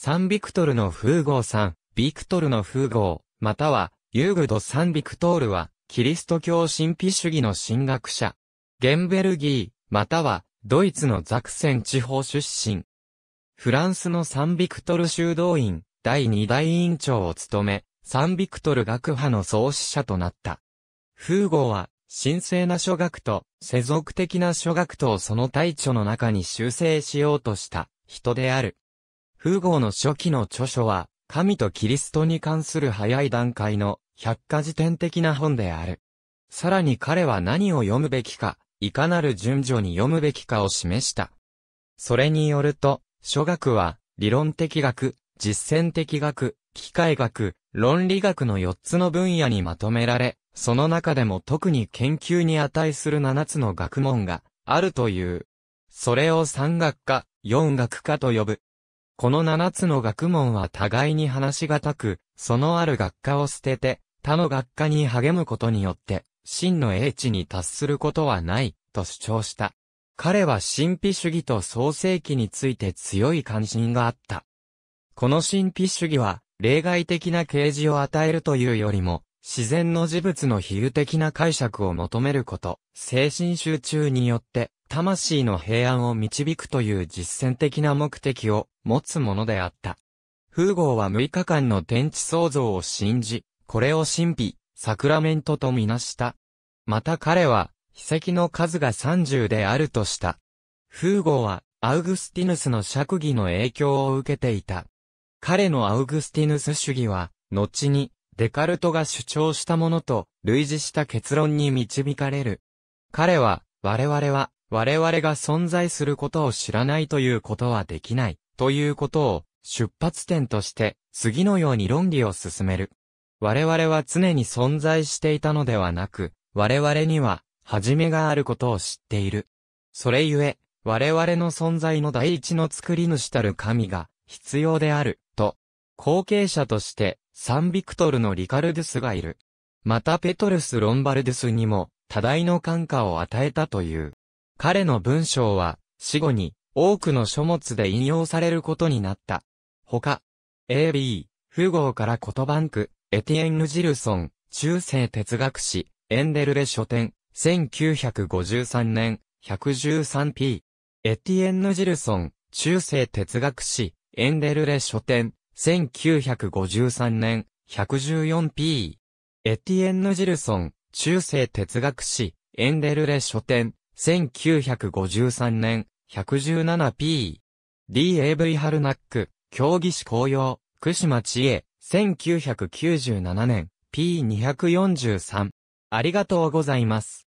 サンビクトルの風号さん、ビクトルの風号、または、ユーグド・サンビクトールは、キリスト教神秘主義の神学者。ゲンベルギー、または、ドイツのザクセン地方出身。フランスのサンビクトル修道院、第二大委員長を務め、サンビクトル学派の創始者となった。風号は、神聖な諸学と、世俗的な諸学とをその大著の中に修正しようとした、人である。風号の初期の著書は、神とキリストに関する早い段階の百科事典的な本である。さらに彼は何を読むべきか、いかなる順序に読むべきかを示した。それによると、諸学は、理論的学、実践的学、機械学、論理学の4つの分野にまとめられ、その中でも特に研究に値する7つの学問があるという。それを三学科、四学科と呼ぶ。この七つの学問は互いに話し難く、そのある学科を捨てて、他の学科に励むことによって、真の英知に達することはない、と主張した。彼は神秘主義と創世記について強い関心があった。この神秘主義は、例外的な啓示を与えるというよりも、自然の事物の比喩的な解釈を求めること、精神集中によって、魂の平安を導くという実践的な目的を持つものであった。風ーは6日間の天地創造を信じ、これを神秘、サクラメントとみなした。また彼は、秘跡の数が30であるとした。風ーは、アウグスティヌスの釈義の影響を受けていた。彼のアウグスティヌス主義は、後に、デカルトが主張したものと、類似した結論に導かれる。彼は、我々は、我々が存在することを知らないということはできない、ということを出発点として、次のように論理を進める。我々は常に存在していたのではなく、我々には、初めがあることを知っている。それゆえ、我々の存在の第一の作り主たる神が、必要である、と、後継者として、サンビクトルのリカルデュスがいる。またペトルス・ロンバルデュスにも、多大の感化を与えたという。彼の文章は、死後に多くの書物で引用されることになった。他、AB、富豪からコトバンク、エティエンヌ・ジルソン、中世哲学史、エンデルレ書店、1953年、113p。エティエンヌ・ジルソン、中世哲学史、エンデルレ書店、1953年、114p。エティエンヌ・ジルソン、中世哲学史、エンデルレ書店、1953年 117P。D.A.V. ルナック、競技士紅葉、福島知恵、1997年 P243。ありがとうございます。